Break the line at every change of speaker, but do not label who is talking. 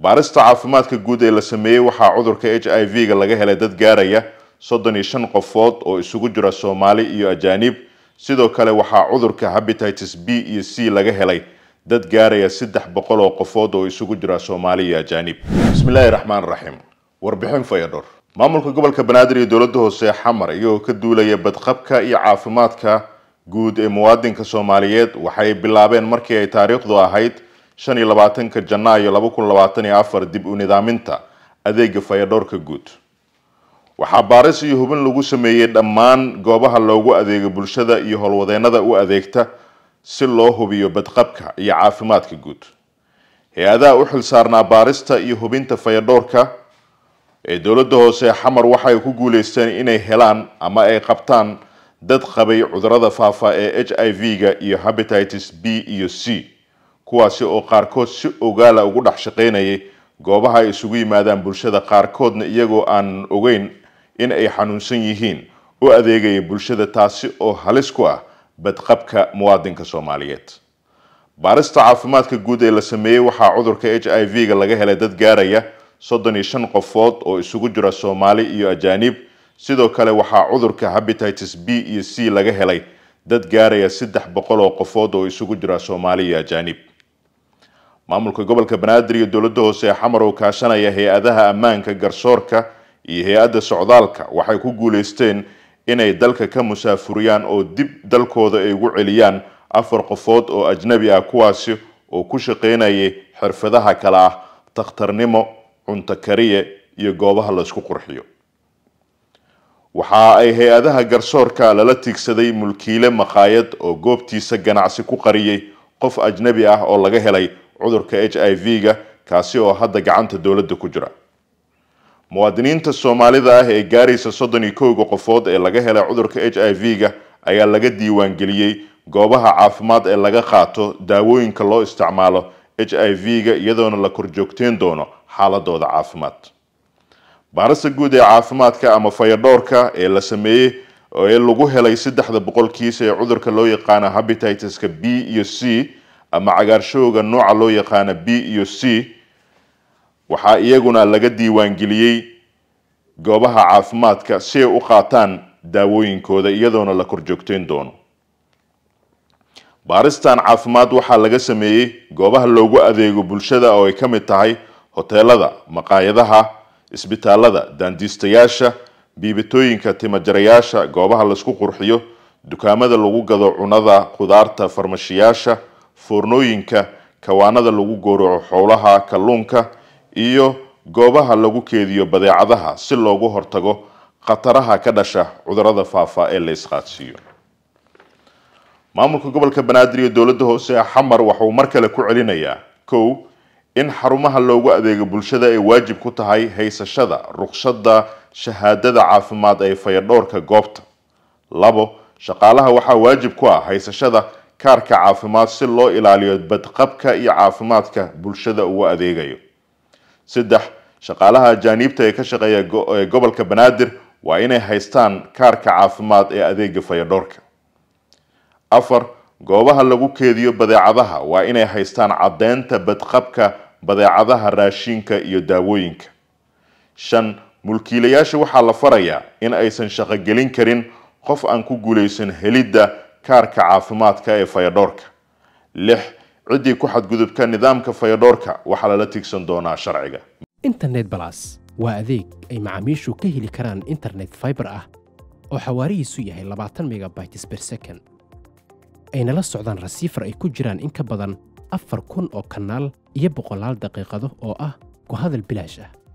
baarista caafimaadka guud ee la sameeyey waxaa cudurka h i v-ga laga helay dad gaaraya soddon iyo shan qofood oo isugu jira soomaali iyo ajaanib sidoo kale waxaa cudurka habititis b iyo c laga helay dad gaaraya saddex boqol oo qofood oo isugu jira soomaali iyo ajaanib bismillaahi raxmaan raxiim warbixin fayadhor maamulka gobolka banaadir iyo dowladda hoose xamar iyagoo ka duulaya badqabka iyo caafimaadka guud ee muwaadinka soomaaliyeed waxay bilaabeen markii ay taariikhdu ahayd shan iyo labaatanka janaayo laba kun labaatan iyo afar dib u nidaaminta adeega fayadhoorka guud waxaa baaris iyo hubin lagu sameeyey dhammaan goobaha loogu adeego bulshada iyo howlwadeennada u adeegta si loo hubiyo badqabka iyo caafimaadka guud hay-adaha u xil saarnaa baarista iyo hubinta fayadhoorka ee dowladda hoose xamar waxay ku guuleysteen inay helaan ama ay qabtaan dad qabay cudurada faafa ee h i v-ga iyo habititis b iyo c kuwaasi oo qaarkood si ogaala ugu dhex shaqaynayay goobaha ay isugu yimaadaan bulshada qaarkoodna iyagoo aan ogeyn in ay xanuunsan yihiin u adeegaya bulshada taasi oo halis ku ah badqabka muwaadinka soomaaliyeed baarista caafimaadka guud ee la sameeyey waxaa cudurka h i v-ga laga helay dad gaaraya soddon iyo shan qofood oo isugu jira soomaali iyo ajaanib sidoo kale waxaa cudurka habititis b iyo c laga helay dad gaaraya saddex boqol oo qofood oo isugu jira soomaali iyo ajaanib maamulka gobolka banaadir iyo dowladda hoose ee xamarow kaashanaya hay-adaha ammaanka garsoorka iyo hay-adda socdaalka waxay ku guuleysteen inay dalka ka musaafuriyaan oo dib dalkooda ay ugu celiyaan afar qofood oo ajnabi ah kuwaasi oo ku shaqaynayay xirfadaha kale ah takhtarnimo cunto kariye iyo goobaha laysku qurxiyo waxa ay hay-adaha garsoorka lala tiigsaday mulkiile makhaayad oo goobtiisa ganacsi ku qariyey qof ajnabi ah oo laga helay cudurka h i v-ga kaasi oo hadda gacanta dowladda ku jira muwaadiniinta soomaalida ah ee gaaraysa soddon iyo kowga qofood ee laga helay cudurka h i v-ga ayaa laga diiwaangeliyey goobaha caafimaad ee laga qaato daawooyinka loo isticmaalo h i v-ga iyadoona la korjoogteen doono xaaladooda caafimaad baarista guud ee caafimaadka ama fayadhoorka ee la sameeyey ee lagu helay saddexda boqolkiisa ee cudurka loo yaqaana habititiska b iyo c ama cagaarshowga nooca loo yaqaana b iyo c waxaa iyaguna laga diiwaangeliyey goobaha caafimaadka si ay u qaataan daawooyinkooda iyadoona la korjoogteyn doono baaristan caafimaad waxaa laga sameeyey goobaha loogu adeego bulshada oo ay ka mid tahay hoteelada maqaayadaha isbitaalada daandiistayaasha biibitooyinka timajarayaasha goobaha laysku qurxiyo dukaamada lagu gado cunada khudaarta farmashiyaasha foornooyinka kawaanada lagu gowraco xowlaha kalluunka iyo goobaha lagu keediyo badeecadaha si loogu hortago khataraha ka dhasha cudurada faafa ee la isqaadsiiyo maamulka gobolka banaadir iyo dowladda hoose xamar waxa uu mar kale ku celinayaa kow in xarumaha loogu adeego bulshada ay waajib ku tahay haysashada ruqsadda shahaadada caafimaad ee fayadhowrka goobta labo shaqaalaha waxaa waajib ku ah haysashada kaarka caafimaad si loo ilaaliyo badqabka iyo caafimaadka bulshada ugu adeegayo saddex shaqaalaha ajaaniibta ee ka shaqeeya ee gobolka banaadir waa inay haystaan kaarka caafimaad ee adeega fayadhoorka afar goobaha lagu keediyo badeecadaha waa inay haystaan caddeynta badqabka badeecadaha raashiinka iyo daawooyinka shan mulkiilayaasha waxaa la farayaa in aysan shaqogelin karin qof aan ku guulaysan helidda kaarka caafimaadka ee fayadhoorka lix ciddii ku xadgudubka nidaamka fayadhoorka waxaa lala tigsan doonaa sharciga internet balas waa adeeg ay macaamiishu ka heli karaan internet fiber ah oo xawaarihiisu yahay labaatan megabytes ber second ayna la socdaan rasiifar ay ku jiraan in ka badan afar kun oo kanaal iyo boqolaal daqiiqado oo ah ku hadal bilaash ah